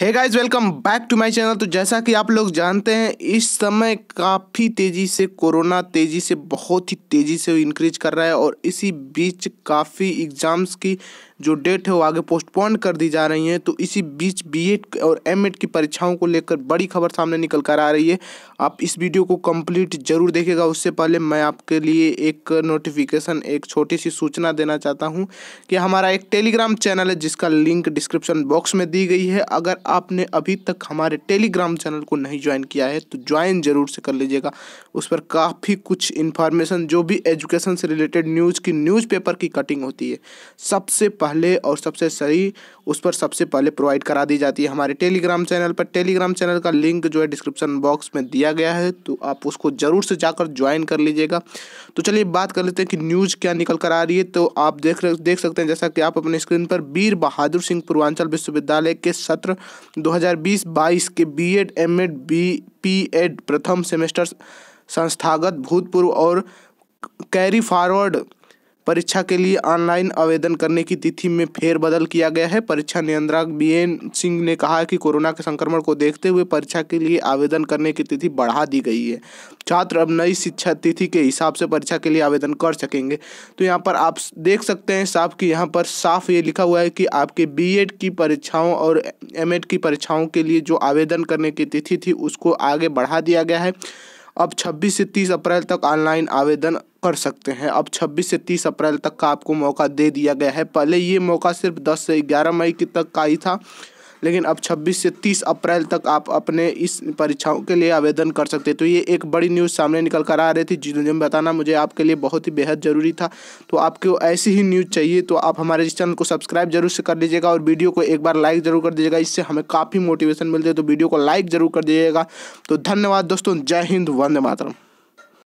hey guys welcome back to my channel तो जैसा कि आप लोग जानते हैं इस समय काफ़ी तेज़ी से कोरोना तेज़ी से बहुत ही तेज़ी से इंक्रीज कर रहा है और इसी बीच काफ़ी एग्ज़ाम्स की जो डेट है वो आगे पोस्टपोन कर दी जा रही हैं तो इसी बीच बीएड और एमएड की परीक्षाओं को लेकर बड़ी खबर सामने निकल कर आ रही है आप इस वीडियो को कम्प्लीट जरूर देखेगा उससे पहले मैं आपके लिए एक नोटिफिकेशन एक छोटी सी सूचना देना चाहता हूँ कि हमारा एक टेलीग्राम चैनल है जिसका लिंक डिस्क्रिप्शन बॉक्स में दी गई है अगर आपने अभी तक हमारे टेलीग्राम चैनल को नहीं ज्वाइन किया है तो ज्वाइन जरूर से कर लीजिएगा उस पर काफ़ी कुछ इन्फॉर्मेशन जो भी एजुकेशन से रिलेटेड न्यूज़ की न्यूज़पेपर की कटिंग होती है सबसे पहले और सबसे सही उस पर सबसे पहले प्रोवाइड करा दी जाती है हमारे टेलीग्राम चैनल पर टेलीग्राम चैनल का लिंक जो है डिस्क्रिप्शन बॉक्स में दिया गया है तो आप उसको ज़रूर से जाकर ज्वाइन कर लीजिएगा तो चलिए बात कर लेते हैं कि न्यूज़ क्या निकल कर आ रही है तो आप देख देख सकते हैं जैसा कि आप अपने स्क्रीन पर वीर बहादुर सिंह पूर्वांचल विश्वविद्यालय के सत्र 2020-22 के बीएड, एमएड, बीपीएड प्रथम सेमेस्टर संस्थागत भूतपूर्व और कैरी फॉरवर्ड परीक्षा के लिए ऑनलाइन आवेदन करने की तिथि में फेरबदल किया गया है परीक्षा नियंत्रक बी एन सिंह ने कहा कि कोरोना के संक्रमण को देखते हुए परीक्षा के लिए आवेदन करने की तिथि बढ़ा दी गई है छात्र अब नई शिक्षा तिथि के हिसाब से परीक्षा के लिए आवेदन कर सकेंगे तो यहाँ पर आप देख सकते हैं साफ कि यहाँ पर साफ ये लिखा हुआ है कि आपके बी की परीक्षाओं और एम की परीक्षाओं के लिए जो आवेदन करने की तिथि थी उसको आगे बढ़ा दिया गया है अब 26 से 30 अप्रैल तक ऑनलाइन आवेदन कर सकते हैं अब 26 से 30 अप्रैल तक का आपको मौका दे दिया गया है पहले ये मौका सिर्फ 10 से 11 मई की तक का ही था लेकिन अब 26 से 30 अप्रैल तक आप अपने इस परीक्षाओं के लिए आवेदन कर सकते तो ये एक बड़ी न्यूज़ सामने निकल कर आ रही थी जिन्होंने बताना मुझे आपके लिए बहुत ही बेहद ज़रूरी था तो आपको ऐसी ही न्यूज़ चाहिए तो आप हमारे इस चैनल को सब्सक्राइब जरूर से कर लीजिएगा और वीडियो को एक बार लाइक ज़रूर कर दीजिएगा इससे हमें काफ़ी मोटिवेशन मिलती है तो वीडियो को लाइक ज़रूर कर दीजिएगा तो धन्यवाद दोस्तों जय हिंद वंदे मातरम